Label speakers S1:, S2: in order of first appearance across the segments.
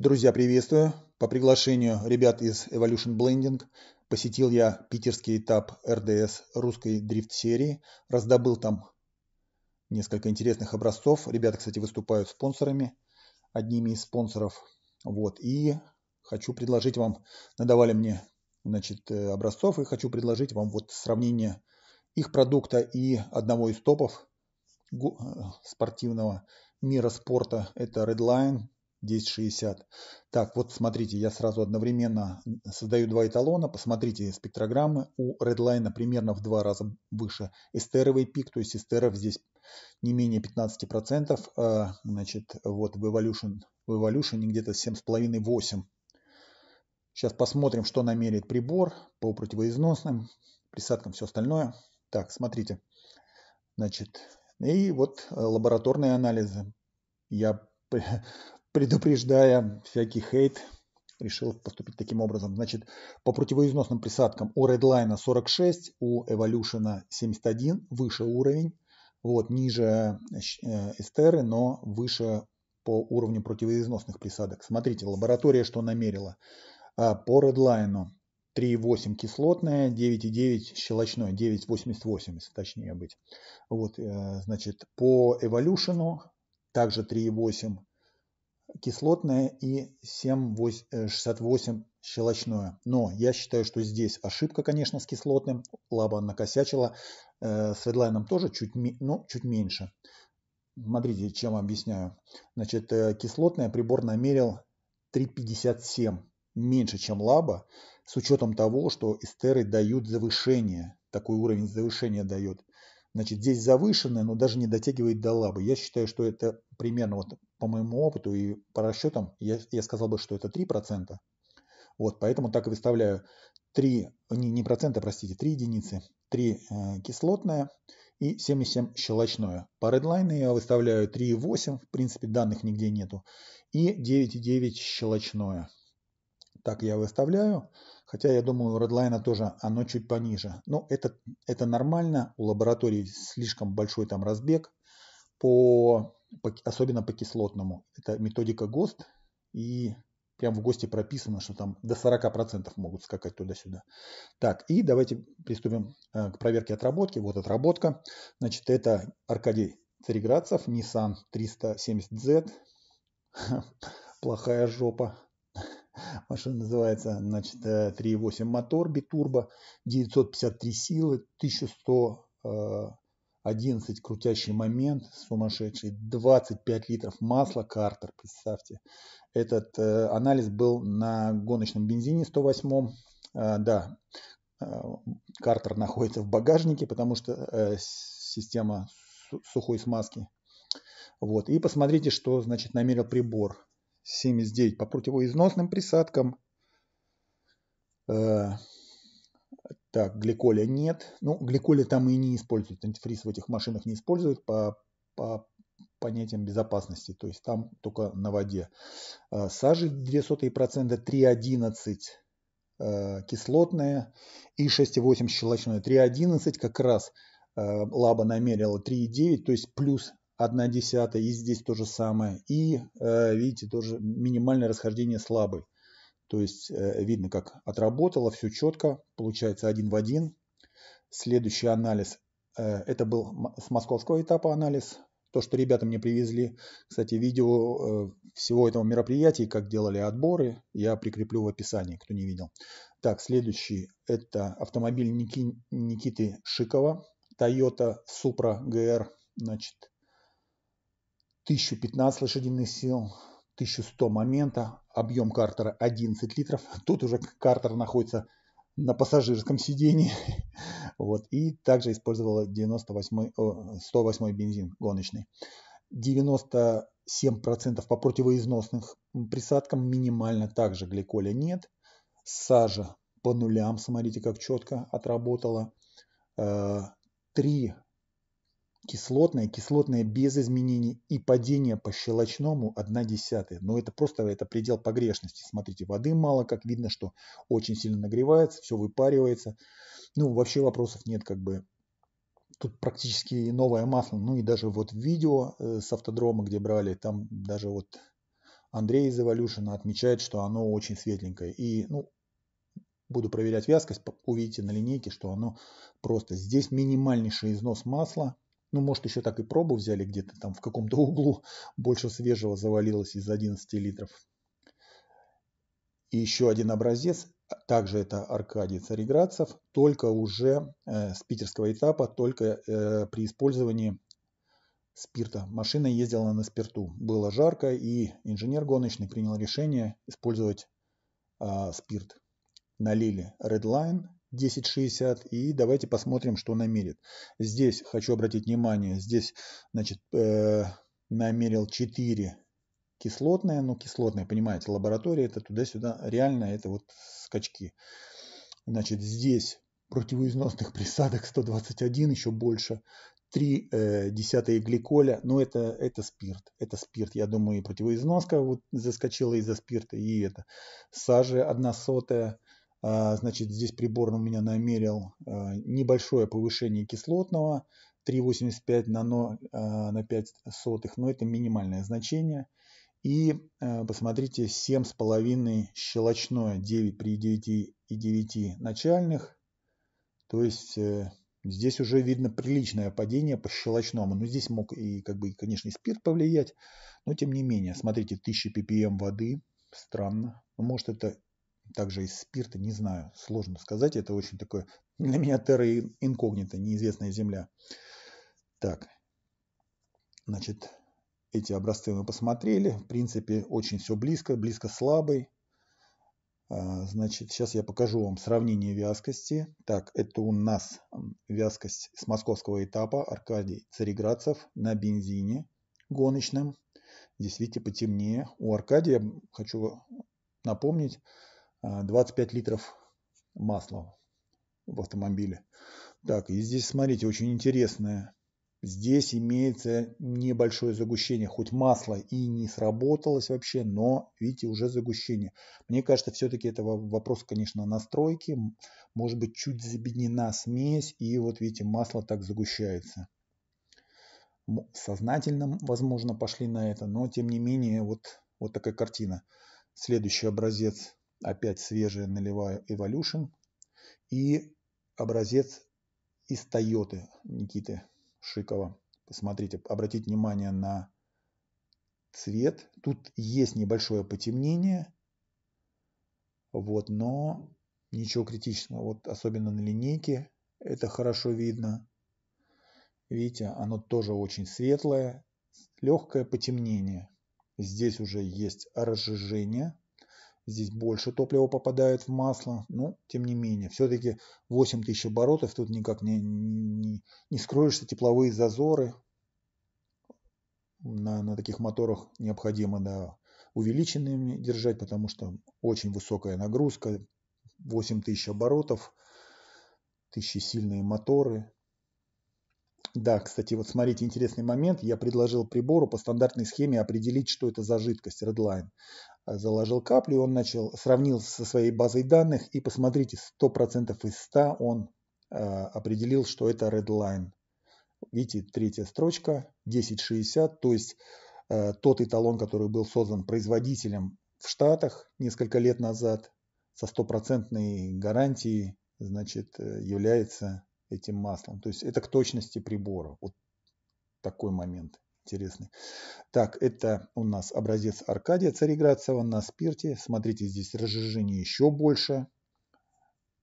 S1: Друзья, приветствую. По приглашению ребят из Evolution Blending посетил я питерский этап РДС русской дрифт-серии, раздобыл там несколько интересных образцов. Ребята, кстати, выступают спонсорами, одними из спонсоров. Вот, и хочу предложить вам, надавали мне, значит, э, образцов, и хочу предложить вам вот сравнение их продукта и одного из топов э, спортивного мира спорта. Это Redline 1060. Так, вот смотрите, я сразу одновременно создаю два эталона. Посмотрите спектрограммы. У Redline примерно в два раза выше эстеровый пик, то есть эстеров здесь не менее 15%. А, значит, вот в Evolution, в Evolution где-то 7,5-8%. Сейчас посмотрим, что намерит прибор по противоизносным присадкам, все остальное. Так, смотрите. Значит, и вот э, лабораторные анализы. Я предупреждая всякий хейт, решил поступить таким образом. Значит, по противоизносным присадкам у Redline 46, у Evolution 71 выше уровень, вот, ниже э, эстеры, но выше по уровню противоизносных присадок. Смотрите, лаборатория что намерила. А, по Redline 3,8 кислотная, 9,9 щелочное, 9,88, точнее быть. Вот, э, значит, по Evolution также 3,8 кислотное и 68 э, щелочное. Но я считаю, что здесь ошибка, конечно, с кислотным. Лаба накосячила. Э, с редлайном тоже чуть, ну, чуть меньше. Смотрите, чем объясняю. Значит, э, кислотное прибор намерил 3,57 меньше, чем лаба, с учетом того, что эстеры дают завышение. Такой уровень завышения дает значит, здесь завышенное, но даже не дотягивает до лабы. Я считаю, что это примерно вот по моему опыту и по расчетам, я, я сказал бы, что это 3%. Вот, поэтому так и выставляю 3, не, не процента, простите, 3 единицы, 3 э, кислотное и 77 щелочное. По редлайну я выставляю 3,8, в принципе данных нигде нету, и 9,9 щелочное так я выставляю. Хотя я думаю, у Redline тоже оно чуть пониже. Но ну, это, это нормально. У лаборатории слишком большой там разбег, по, по, особенно по кислотному. Это методика ГОСТ. И прям в ГОСТе прописано, что там до 40% могут скакать туда-сюда. Так, и давайте приступим э, к проверке отработки. Вот отработка. Значит, это Аркадий Цареградцев, Nissan 370Z. Плохая жопа. Машина называется, значит, 3.8 э, мотор битурбо, 953 силы, 1111 э, крутящий момент, сумасшедший, 25 литров масла картер, представьте. Этот э, анализ был на гоночном бензине 108, э, да, э, картер находится в багажнике, потому что э, система сухой смазки. Вот. И посмотрите, что значит намерил прибор. 79 по противоизносным присадкам. Э, так, гликоля нет. Ну, гликоля там и не используют. Антифриз в этих машинах не используют по, по понятиям безопасности. То есть там только на воде. Э, сажи 0,02%, 3,11% кислотная и 6,8 щелочная. 3,11 как раз э, лаба намерила 3,9, то есть плюс одна десятая и здесь то же самое. И, э, видите, тоже минимальное расхождение слабый То есть э, видно, как отработало, все четко, получается один в один. Следующий анализ, э, это был с московского этапа анализ, то, что ребята мне привезли. Кстати, видео всего этого мероприятия, как делали отборы, я прикреплю в описании, кто не видел. Так, следующий, это автомобиль Ники, Никиты Шикова, Toyota Supra GR, значит, 1015 лошадиных сил, 1100 момента, объем картера 11 литров. Тут уже картер находится на пассажирском сидении. Вот. И также использовала 98, 108 бензин гоночный. 97% по противоизносных присадкам минимально также гликоля нет. Сажа по нулям, смотрите, как четко отработала. Э, три кислотная, кислотная без изменений и падение по щелочному 1 десятая. Но это просто это предел погрешности. Смотрите, воды мало, как видно, что очень сильно нагревается, все выпаривается. Ну, вообще вопросов нет, как бы. Тут практически новое масло. Ну и даже вот видео э, с автодрома, где брали, там даже вот Андрей из Evolution отмечает, что оно очень светленькое. И, ну, буду проверять вязкость, увидите на линейке, что оно просто. Здесь минимальнейший износ масла, ну, может, еще так и пробу взяли где-то там в каком-то углу. Больше свежего завалилось из 11 литров. И еще один образец, а также это Аркадий Цареградцев, только уже э, с питерского этапа, только э, при использовании спирта. Машина ездила на спирту. Было жарко, и инженер гоночный принял решение использовать э, спирт. Налили Redline 10.60 и давайте посмотрим, что намерит. Здесь хочу обратить внимание, здесь значит, э, намерил 4 кислотные, ну кислотные, понимаете, лаборатория это туда-сюда, реально это вот скачки. Значит, здесь противоизносных присадок 121, еще больше, 3 э, десятые гликоля, но ну, это, это спирт, это спирт, я думаю, и противоизноска вот заскочила из-за спирта, и это сажа 1 сотая, а, значит, здесь прибор у меня намерил а, небольшое повышение кислотного, 3,85 а, на, 0, на 5 сотых, но это минимальное значение. И посмотрите, 7,5 щелочное 9 при 9 и 9 начальных. То есть э, здесь уже видно приличное падение по щелочному. Но ну, здесь мог и, как бы, конечно, и спирт повлиять. Но тем не менее, смотрите, 1000 ppm воды. Странно. Ну, может это также из спирта, не знаю, сложно сказать, это очень такое, для меня терра инкогнито, неизвестная земля. Так, значит, эти образцы мы посмотрели, в принципе, очень все близко, близко слабый. А, значит, сейчас я покажу вам сравнение вязкости. Так, это у нас вязкость с московского этапа Аркадий Цареградцев на бензине гоночном. Здесь, видите, потемнее. У Аркадия, хочу напомнить, 25 а, литров масла в автомобиле. Так, и здесь, смотрите, очень интересное. Здесь имеется небольшое загущение, хоть масло и не сработалось вообще, но, видите, уже загущение. Мне кажется, все-таки это вопрос, конечно, настройки. Может быть, чуть забеднена смесь, и вот, видите, масло так загущается. Сознательно, возможно, пошли на это, но, тем не менее, вот, вот такая картина. Следующий образец Опять свежее наливаю Evolution. И образец из Тойоты Никиты Шикова. Посмотрите, обратите внимание на цвет. Тут есть небольшое потемнение. Вот, но ничего критичного. Вот особенно на линейке это хорошо видно. Видите, оно тоже очень светлое. Легкое потемнение. Здесь уже есть разжижение здесь больше топлива попадает в масло, но тем не менее, все-таки 8000 оборотов, тут никак не, не, не скроешься, тепловые зазоры на, на таких моторах необходимо да, увеличенными держать, потому что очень высокая нагрузка, 8000 оборотов, 1000 сильные моторы, да, кстати, вот смотрите, интересный момент. Я предложил прибору по стандартной схеме определить, что это за жидкость Redline. А, заложил каплю, он начал, сравнил со своей базой данных, и посмотрите, 100% из 100 он э, определил, что это Redline. Видите, третья строчка, 10.60, то есть э, тот эталон, который был создан производителем в Штатах несколько лет назад, со стопроцентной гарантией, значит, э, является этим маслом. То есть это к точности прибора. Вот такой момент интересный. Так, это у нас образец Аркадия Цареградцева на спирте. Смотрите, здесь разжижение еще больше,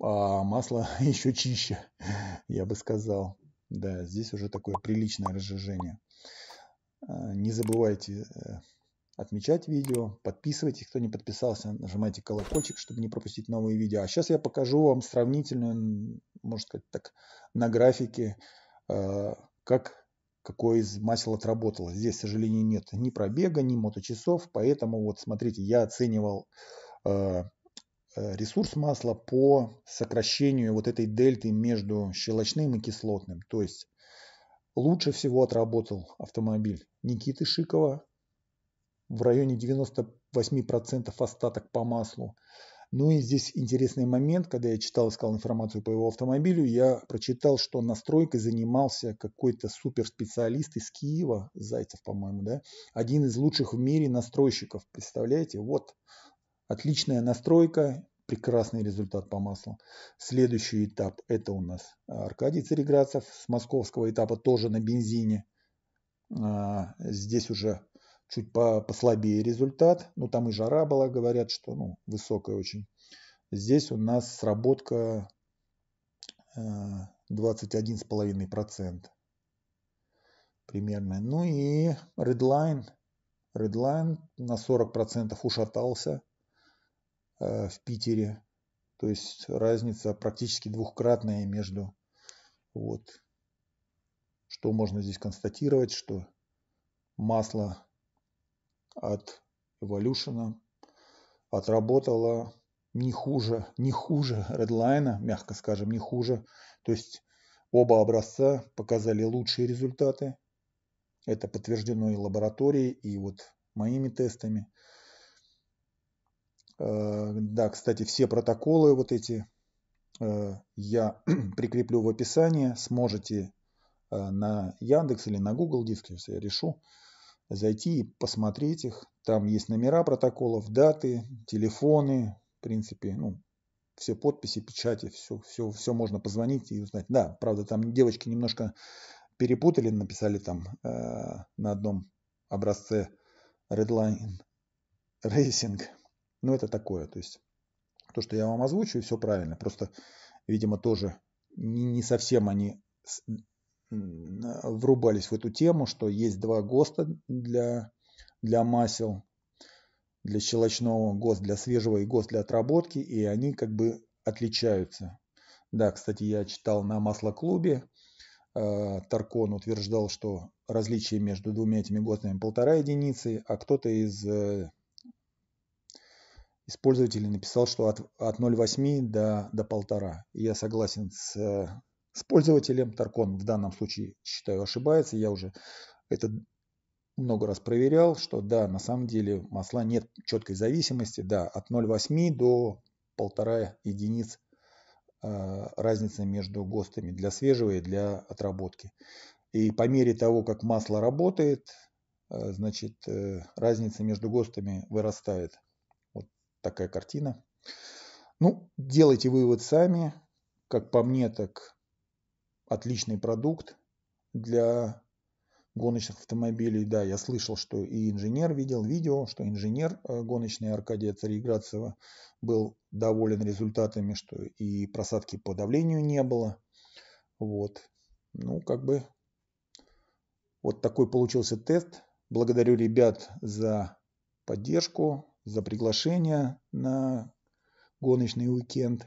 S1: а масло еще чище, я бы сказал. Да, здесь уже такое приличное разжижение. А, не забывайте э, отмечать видео, подписывайтесь, кто не подписался, нажимайте колокольчик, чтобы не пропустить новые видео. А сейчас я покажу вам сравнительную, можно сказать так, на графике, э, как какое из масел отработало. Здесь, к сожалению, нет ни пробега, ни моточасов, поэтому вот смотрите, я оценивал э, э, ресурс масла по сокращению вот этой дельты между щелочным и кислотным. То есть лучше всего отработал автомобиль Никиты Шикова в районе 98% остаток по маслу. Ну и здесь интересный момент, когда я читал, искал информацию по его автомобилю, я прочитал, что настройкой занимался какой-то суперспециалист из Киева, Зайцев, по-моему, да, один из лучших в мире настройщиков, представляете, вот, отличная настройка, прекрасный результат по маслу. Следующий этап это у нас Аркадий Цареградцев с московского этапа тоже на бензине. А, здесь уже чуть по, послабее результат. Ну, там и жара была, говорят, что ну, высокая очень. Здесь у нас сработка 21,5% э, примерно. Ну и Redline, Redline на 40% ушатался э, в Питере. То есть разница практически двухкратная между вот что можно здесь констатировать, что масло от Evolution отработала не хуже, не хуже Redline, мягко скажем, не хуже. То есть оба образца показали лучшие результаты. Это подтверждено и лабораторией, и вот моими тестами. Э, да, кстати, все протоколы вот эти э, я прикреплю в описании. Сможете э, на Яндекс или на Google диске, если я решу, зайти и посмотреть их. Там есть номера протоколов, даты, телефоны, в принципе, ну, все подписи, печати, все, все, все можно позвонить и узнать. Да, правда, там девочки немножко перепутали, написали там э, на одном образце Redline Racing. Ну, это такое, то есть то, что я вам озвучу, все правильно. Просто, видимо, тоже не, не совсем они врубались в эту тему, что есть два ГОСТа для, для масел, для щелочного, ГОСТ для свежего и ГОСТ для отработки, и они как бы отличаются. Да, кстати, я читал на маслоклубе, э, Таркон утверждал, что различие между двумя этими ГОСТами полтора единицы, а кто-то из э, использователей написал, что от, от 0,8 до, до полтора. И я согласен с э, с пользователем. Таркон в данном случае, считаю, ошибается. Я уже это много раз проверял, что да, на самом деле масла нет четкой зависимости. Да, от 0,8 до полтора единиц э, разница между ГОСТами для свежего и для отработки. И по мере того, как масло работает, э, значит, э, разница между ГОСТами вырастает. Вот такая картина. Ну, делайте вывод сами. Как по мне, так отличный продукт для гоночных автомобилей. Да, я слышал, что и инженер видел видео, что инженер э, гоночный Аркадия Цареградцева был доволен результатами, что и просадки по давлению не было. Вот. Ну, как бы вот такой получился тест. Благодарю ребят за поддержку, за приглашение на гоночный уикенд.